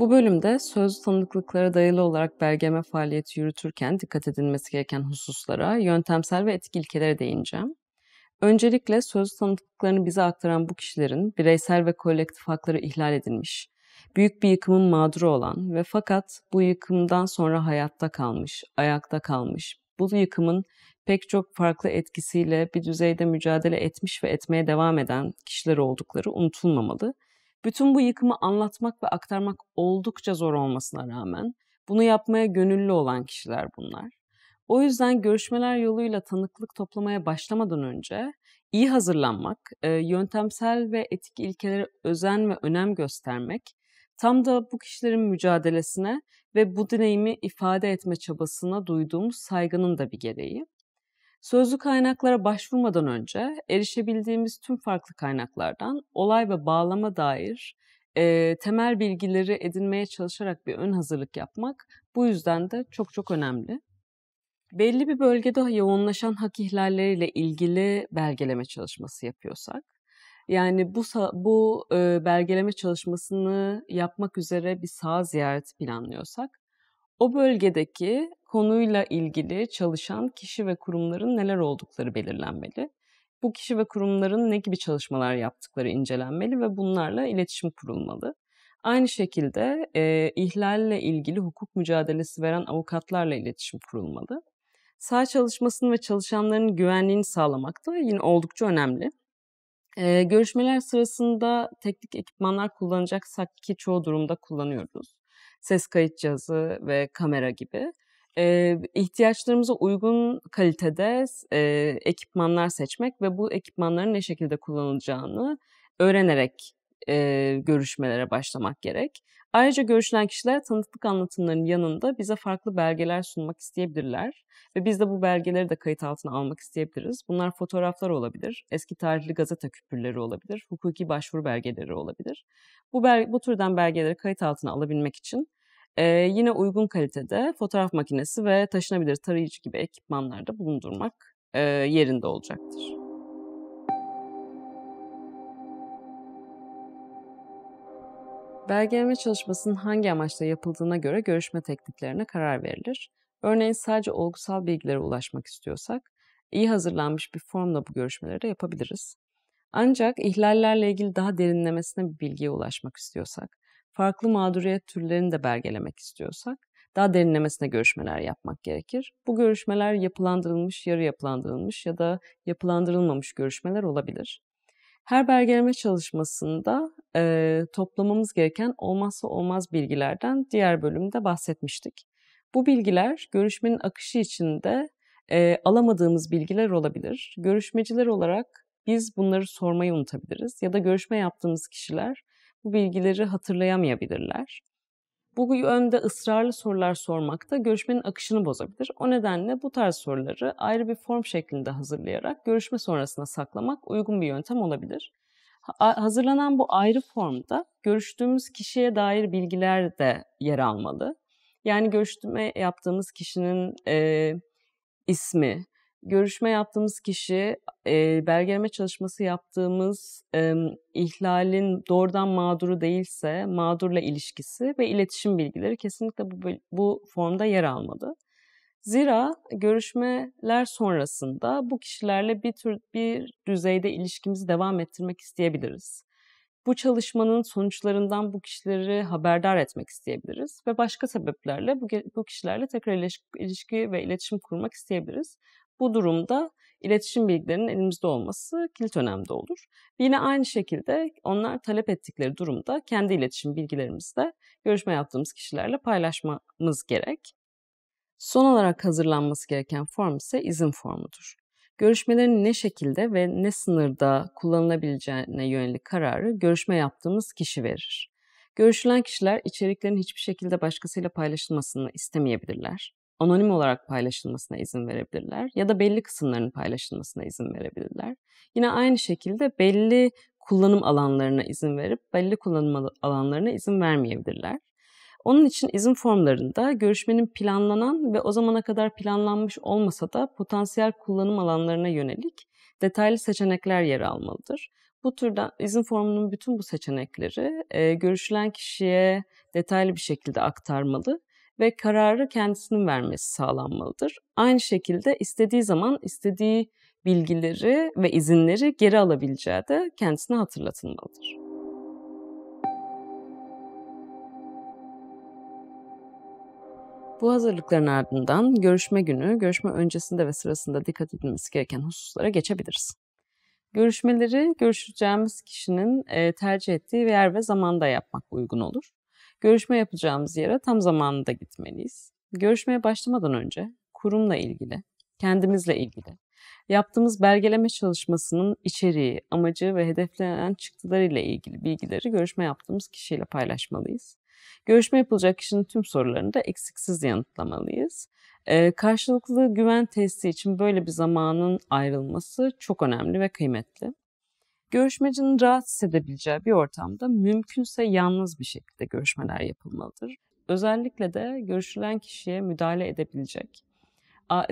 Bu bölümde sözlü tanıklıklara dayalı olarak belgeme faaliyeti yürütürken dikkat edilmesi gereken hususlara, yöntemsel ve etik ilkelere değineceğim. Öncelikle sözlü tanıklıklarını bize aktaran bu kişilerin bireysel ve kolektif hakları ihlal edilmiş, büyük bir yıkımın mağduru olan ve fakat bu yıkımdan sonra hayatta kalmış, ayakta kalmış, bu yıkımın pek çok farklı etkisiyle bir düzeyde mücadele etmiş ve etmeye devam eden kişiler oldukları unutulmamalı.'' Bütün bu yıkımı anlatmak ve aktarmak oldukça zor olmasına rağmen bunu yapmaya gönüllü olan kişiler bunlar. O yüzden görüşmeler yoluyla tanıklık toplamaya başlamadan önce iyi hazırlanmak, e, yöntemsel ve etik ilkelere özen ve önem göstermek, tam da bu kişilerin mücadelesine ve bu deneyimi ifade etme çabasına duyduğumuz saygının da bir gereği. Sözlü kaynaklara başvurmadan önce erişebildiğimiz tüm farklı kaynaklardan olay ve bağlama dair e, temel bilgileri edinmeye çalışarak bir ön hazırlık yapmak bu yüzden de çok çok önemli. Belli bir bölgede yoğunlaşan hak ihlalleriyle ilgili belgeleme çalışması yapıyorsak, yani bu bu e, belgeleme çalışmasını yapmak üzere bir saha ziyareti planlıyorsak, o bölgedeki konuyla ilgili çalışan kişi ve kurumların neler oldukları belirlenmeli. Bu kişi ve kurumların ne gibi çalışmalar yaptıkları incelenmeli ve bunlarla iletişim kurulmalı. Aynı şekilde e, ihlalle ilgili hukuk mücadelesi veren avukatlarla iletişim kurulmalı. Sağ çalışmasının ve çalışanların güvenliğini sağlamak da yine oldukça önemli. E, görüşmeler sırasında teknik ekipmanlar kullanacaksak ki çoğu durumda kullanıyoruz ses kayıt cihazı ve kamera gibi. E, ihtiyaçlarımıza uygun kalitede e, ekipmanlar seçmek ve bu ekipmanların ne şekilde kullanılacağını öğrenerek e, görüşmelere başlamak gerek. Ayrıca görüşülen kişiler tanıklık anlatımlarının yanında bize farklı belgeler sunmak isteyebilirler. Ve biz de bu belgeleri de kayıt altına almak isteyebiliriz. Bunlar fotoğraflar olabilir, eski tarihli gazete küpürleri olabilir, hukuki başvuru belgeleri olabilir. Bu, bel bu türden belgeleri kayıt altına alabilmek için e, yine uygun kalitede fotoğraf makinesi ve taşınabilir tarayıcı gibi ekipmanlarda bulundurmak e, yerinde olacaktır. Belgeleme çalışmasının hangi amaçla yapıldığına göre görüşme tekniklerine karar verilir. Örneğin sadece olgusal bilgilere ulaşmak istiyorsak, iyi hazırlanmış bir formla bu görüşmeleri de yapabiliriz. Ancak ihlallerle ilgili daha derinlemesine bir bilgiye ulaşmak istiyorsak, farklı mağduriyet türlerini de belgelemek istiyorsak daha derinlemesine görüşmeler yapmak gerekir. Bu görüşmeler yapılandırılmış, yarı yapılandırılmış ya da yapılandırılmamış görüşmeler olabilir. Her belgeleme çalışmasında e, toplamamız gereken olmazsa olmaz bilgilerden diğer bölümde bahsetmiştik. Bu bilgiler görüşmenin akışı içinde e, alamadığımız bilgiler olabilir. Görüşmeciler olarak biz bunları sormayı unutabiliriz ya da görüşme yaptığımız kişiler bu bilgileri hatırlayamayabilirler. Bu yönde ısrarlı sorular sormak da görüşmenin akışını bozabilir. O nedenle bu tarz soruları ayrı bir form şeklinde hazırlayarak görüşme sonrasında saklamak uygun bir yöntem olabilir. hazırlanan bu ayrı formda görüştüğümüz kişiye dair bilgiler de yer almalı. Yani görüşme yaptığımız kişinin e, ismi, görüşme yaptığımız kişi, e, belgeleme çalışması yaptığımız e, ihlalin doğrudan mağduru değilse mağdurla ilişkisi ve iletişim bilgileri kesinlikle bu, bu formda yer almadı. Zira görüşmeler sonrasında bu kişilerle bir tür bir düzeyde ilişkimizi devam ettirmek isteyebiliriz. Bu çalışmanın sonuçlarından bu kişileri haberdar etmek isteyebiliriz ve başka sebeplerle bu, bu kişilerle tekrar ilişki, ilişki ve iletişim kurmak isteyebiliriz. Bu durumda iletişim bilgilerinin elimizde olması kilit önemli olur. Yine aynı şekilde onlar talep ettikleri durumda kendi iletişim bilgilerimizde görüşme yaptığımız kişilerle paylaşmamız gerek. Son olarak hazırlanması gereken form ise izin formudur. Görüşmelerin ne şekilde ve ne sınırda kullanılabileceğine yönelik kararı görüşme yaptığımız kişi verir. Görüşülen kişiler içeriklerin hiçbir şekilde başkasıyla paylaşılmasını istemeyebilirler anonim olarak paylaşılmasına izin verebilirler ya da belli kısımlarının paylaşılmasına izin verebilirler. Yine aynı şekilde belli kullanım alanlarına izin verip belli kullanım alanlarına izin vermeyebilirler. Onun için izin formlarında görüşmenin planlanan ve o zamana kadar planlanmış olmasa da potansiyel kullanım alanlarına yönelik detaylı seçenekler yer almalıdır. Bu türden izin formunun bütün bu seçenekleri e, görüşülen kişiye detaylı bir şekilde aktarmalı ve kararı kendisinin vermesi sağlanmalıdır. Aynı şekilde istediği zaman istediği bilgileri ve izinleri geri alabileceği de kendisine hatırlatılmalıdır. Bu hazırlıkların ardından görüşme günü, görüşme öncesinde ve sırasında dikkat edilmesi gereken hususlara geçebiliriz. Görüşmeleri görüşeceğimiz kişinin tercih ettiği yer ve zamanda yapmak uygun olur. Görüşme yapacağımız yere tam zamanında gitmeliyiz. Görüşmeye başlamadan önce kurumla ilgili, kendimizle ilgili, yaptığımız belgeleme çalışmasının içeriği, amacı ve hedeflenen çıktılar ile ilgili bilgileri görüşme yaptığımız kişiyle paylaşmalıyız. Görüşme yapılacak kişinin tüm sorularını da eksiksiz yanıtlamalıyız. Ee, karşılıklı güven testi için böyle bir zamanın ayrılması çok önemli ve kıymetli. Görüşmecinin rahat hissedebileceği bir ortamda mümkünse yalnız bir şekilde görüşmeler yapılmalıdır. Özellikle de görüşülen kişiye müdahale edebilecek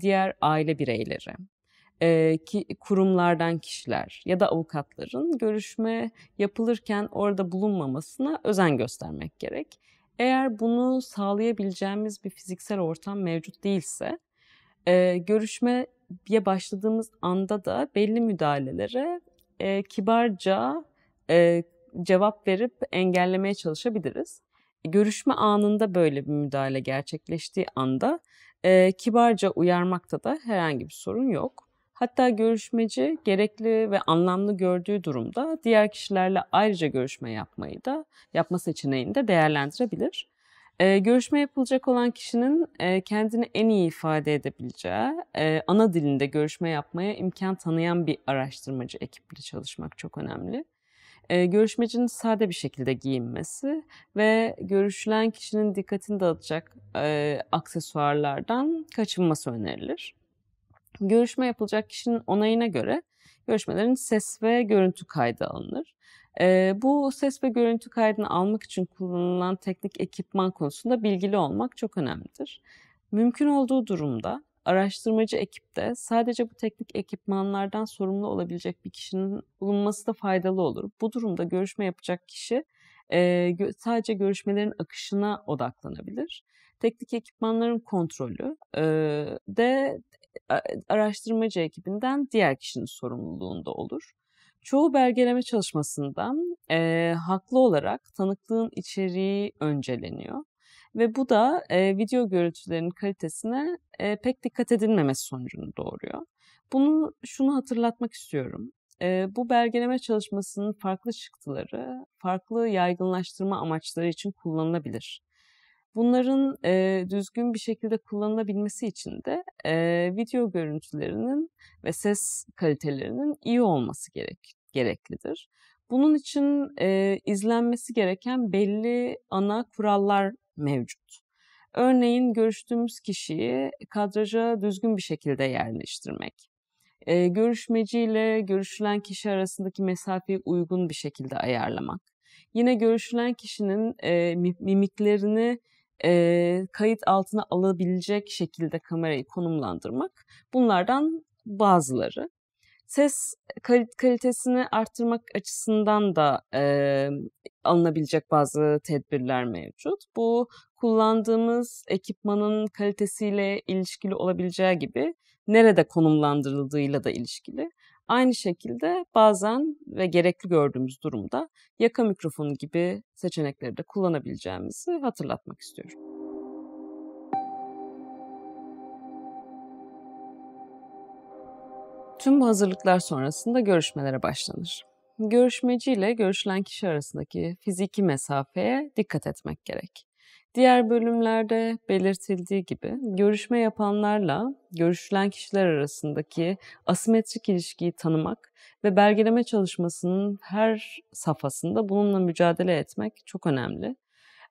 diğer aile bireyleri, e, ki, kurumlardan kişiler ya da avukatların görüşme yapılırken orada bulunmamasına özen göstermek gerek. Eğer bunu sağlayabileceğimiz bir fiziksel ortam mevcut değilse, e, görüşmeye başladığımız anda da belli müdahalelere e, kibarca e, cevap verip engellemeye çalışabiliriz. E, görüşme anında böyle bir müdahale gerçekleştiği anda e, kibarca uyarmakta da herhangi bir sorun yok. Hatta görüşmeci gerekli ve anlamlı gördüğü durumda diğer kişilerle ayrıca görüşme yapmayı da yapma seçeneğini de değerlendirebilir. E, görüşme yapılacak olan kişinin e, kendini en iyi ifade edebileceği, e, ana dilinde görüşme yapmaya imkan tanıyan bir araştırmacı ekiple çalışmak çok önemli. E, görüşmecinin sade bir şekilde giyinmesi ve görüşülen kişinin dikkatini dağıtacak e, aksesuarlardan kaçınması önerilir. Görüşme yapılacak kişinin onayına göre görüşmelerin ses ve görüntü kaydı alınır. E, bu ses ve görüntü kaydını almak için kullanılan teknik ekipman konusunda bilgili olmak çok önemlidir. Mümkün olduğu durumda araştırmacı ekipte sadece bu teknik ekipmanlardan sorumlu olabilecek bir kişinin bulunması da faydalı olur. Bu durumda görüşme yapacak kişi e, sadece görüşmelerin akışına odaklanabilir. Teknik ekipmanların kontrolü e, de araştırmacı ekibinden diğer kişinin sorumluluğunda olur. Çoğu belgeleme çalışmasında e, haklı olarak tanıklığın içeriği önceleniyor ve bu da e, video görüntülerin kalitesine e, pek dikkat edilmemesi sonucunu doğuruyor. Bunu şunu hatırlatmak istiyorum. E, bu belgeleme çalışmasının farklı çıktıları, farklı yaygınlaştırma amaçları için kullanılabilir. Bunların e, düzgün bir şekilde kullanılabilmesi için de e, video görüntülerinin ve ses kalitelerinin iyi olması gerek gereklidir. Bunun için e, izlenmesi gereken belli ana kurallar mevcut. Örneğin görüştüğümüz kişiyi kadraja düzgün bir şekilde yerleştirmek, e, görüşmeciyle görüşülen kişi arasındaki mesafeyi uygun bir şekilde ayarlamak, yine görüşülen kişinin e, mimiklerini e, kayıt altına alabilecek şekilde kamerayı konumlandırmak bunlardan bazıları. Ses kalitesini arttırmak açısından da e, alınabilecek bazı tedbirler mevcut. Bu kullandığımız ekipmanın kalitesiyle ilişkili olabileceği gibi nerede konumlandırıldığıyla da ilişkili. Aynı şekilde bazen ve gerekli gördüğümüz durumda yaka mikrofonu gibi seçenekleri de kullanabileceğimizi hatırlatmak istiyorum. Tüm bu hazırlıklar sonrasında görüşmelere başlanır. Görüşmeci ile görüşülen kişi arasındaki fiziki mesafeye dikkat etmek gerek. Diğer bölümlerde belirtildiği gibi görüşme yapanlarla görüşülen kişiler arasındaki asimetrik ilişkiyi tanımak ve belgeleme çalışmasının her safhasında bununla mücadele etmek çok önemli.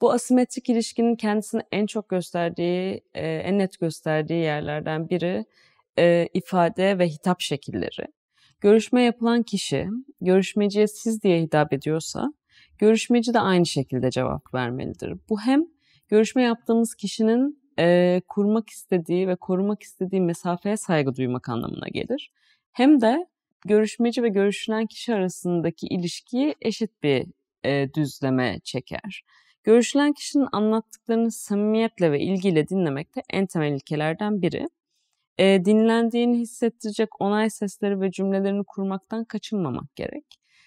Bu asimetrik ilişkinin kendisini en çok gösterdiği, e, en net gösterdiği yerlerden biri e, ifade ve hitap şekilleri. Görüşme yapılan kişi görüşmeciye siz diye hitap ediyorsa görüşmeci de aynı şekilde cevap vermelidir. Bu hem görüşme yaptığımız kişinin e, kurmak istediği ve korumak istediği mesafeye saygı duymak anlamına gelir. Hem de görüşmeci ve görüşülen kişi arasındaki ilişkiyi eşit bir e, düzleme çeker. Görüşülen kişinin anlattıklarını samimiyetle ve ilgiyle dinlemek de en temel ilkelerden biri. E, dinlendiğini hissettirecek onay sesleri ve cümlelerini kurmaktan kaçınmamak gerek.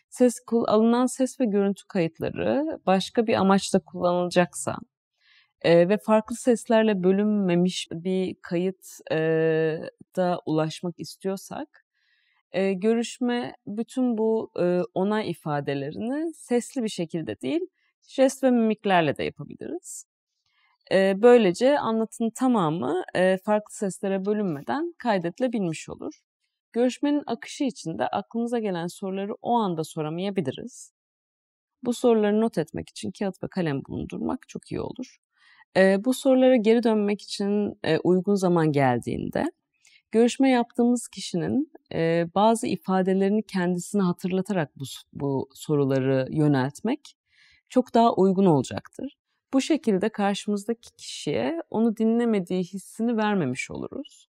Ses, alınan ses ve görüntü kayıtları başka bir amaçla kullanılacaksa e, ve farklı seslerle bölünmemiş bir kayıt e, da ulaşmak istiyorsak e, görüşme bütün bu e, onay ifadelerini sesli bir şekilde değil jest ve mimiklerle de yapabiliriz. E, böylece anlatının tamamı e, farklı seslere bölünmeden kaydedilebilmiş olur. Görüşmenin akışı içinde aklımıza gelen soruları o anda soramayabiliriz. Bu soruları not etmek için kağıt ve kalem bulundurmak çok iyi olur bu sorulara geri dönmek için uygun zaman geldiğinde görüşme yaptığımız kişinin bazı ifadelerini kendisine hatırlatarak bu, bu soruları yöneltmek çok daha uygun olacaktır. Bu şekilde karşımızdaki kişiye onu dinlemediği hissini vermemiş oluruz.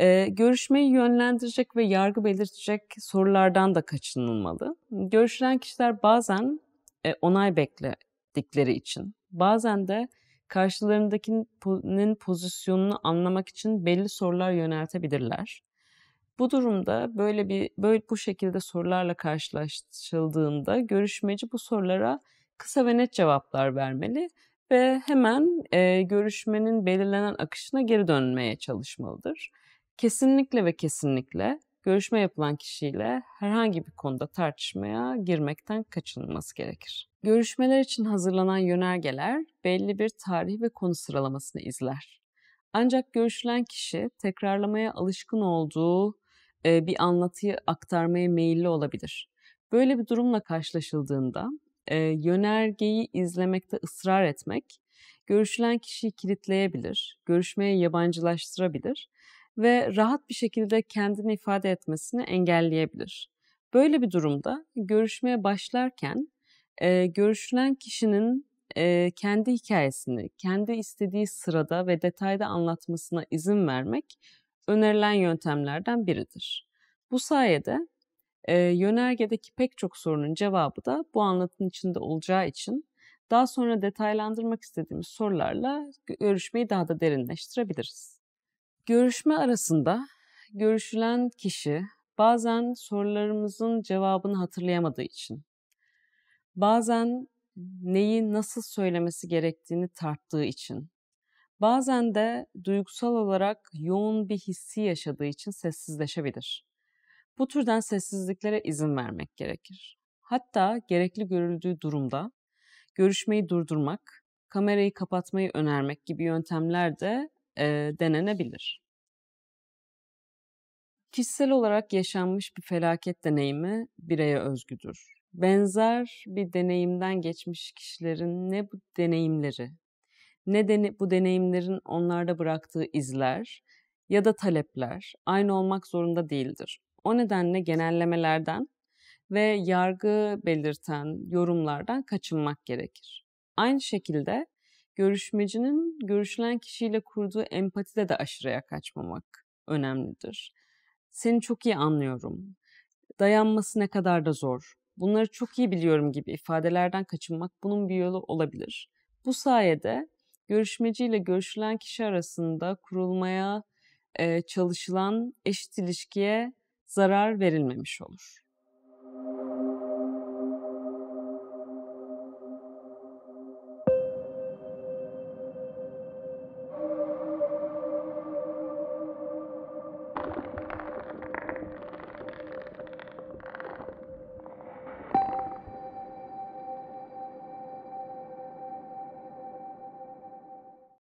Ee, görüşmeyi yönlendirecek ve yargı belirtecek sorulardan da kaçınılmalı. Görüşülen kişiler bazen e, onay bekledikleri için, bazen de karşılarındakinin pozisyonunu anlamak için belli sorular yöneltebilirler. Bu durumda böyle bir böyle bu şekilde sorularla karşılaşıldığında görüşmeci bu sorulara kısa ve net cevaplar vermeli ve hemen e, görüşmenin belirlenen akışına geri dönmeye çalışmalıdır. Kesinlikle ve kesinlikle görüşme yapılan kişiyle herhangi bir konuda tartışmaya girmekten kaçınılması gerekir. Görüşmeler için hazırlanan yönergeler belli bir tarih ve konu sıralamasını izler. Ancak görüşülen kişi tekrarlamaya alışkın olduğu e, bir anlatıyı aktarmaya meyilli olabilir. Böyle bir durumla karşılaşıldığında e, yönergeyi izlemekte ısrar etmek görüşülen kişiyi kilitleyebilir, görüşmeye yabancılaştırabilir ve rahat bir şekilde kendini ifade etmesini engelleyebilir. Böyle bir durumda görüşmeye başlarken e, görüşülen kişinin e, kendi hikayesini kendi istediği sırada ve detayda anlatmasına izin vermek önerilen yöntemlerden biridir. Bu sayede e, yönergedeki pek çok sorunun cevabı da bu anlatının içinde olacağı için daha sonra detaylandırmak istediğimiz sorularla görüşmeyi daha da derinleştirebiliriz. Görüşme arasında görüşülen kişi bazen sorularımızın cevabını hatırlayamadığı için, bazen neyi nasıl söylemesi gerektiğini tarttığı için, bazen de duygusal olarak yoğun bir hissi yaşadığı için sessizleşebilir. Bu türden sessizliklere izin vermek gerekir. Hatta gerekli görüldüğü durumda görüşmeyi durdurmak, kamerayı kapatmayı önermek gibi yöntemler de e, denenebilir. Kişisel olarak yaşanmış bir felaket deneyimi bireye özgüdür. Benzer bir deneyimden geçmiş kişilerin ne bu deneyimleri, ne de bu deneyimlerin onlarda bıraktığı izler ya da talepler aynı olmak zorunda değildir. O nedenle genellemelerden ve yargı belirten yorumlardan kaçınmak gerekir. Aynı şekilde görüşmecinin görüşülen kişiyle kurduğu empatide de aşırıya kaçmamak önemlidir. Seni çok iyi anlıyorum. Dayanması ne kadar da zor. Bunları çok iyi biliyorum gibi ifadelerden kaçınmak bunun bir yolu olabilir. Bu sayede görüşmeciyle görüşülen kişi arasında kurulmaya e, çalışılan eşit ilişkiye zarar verilmemiş olur.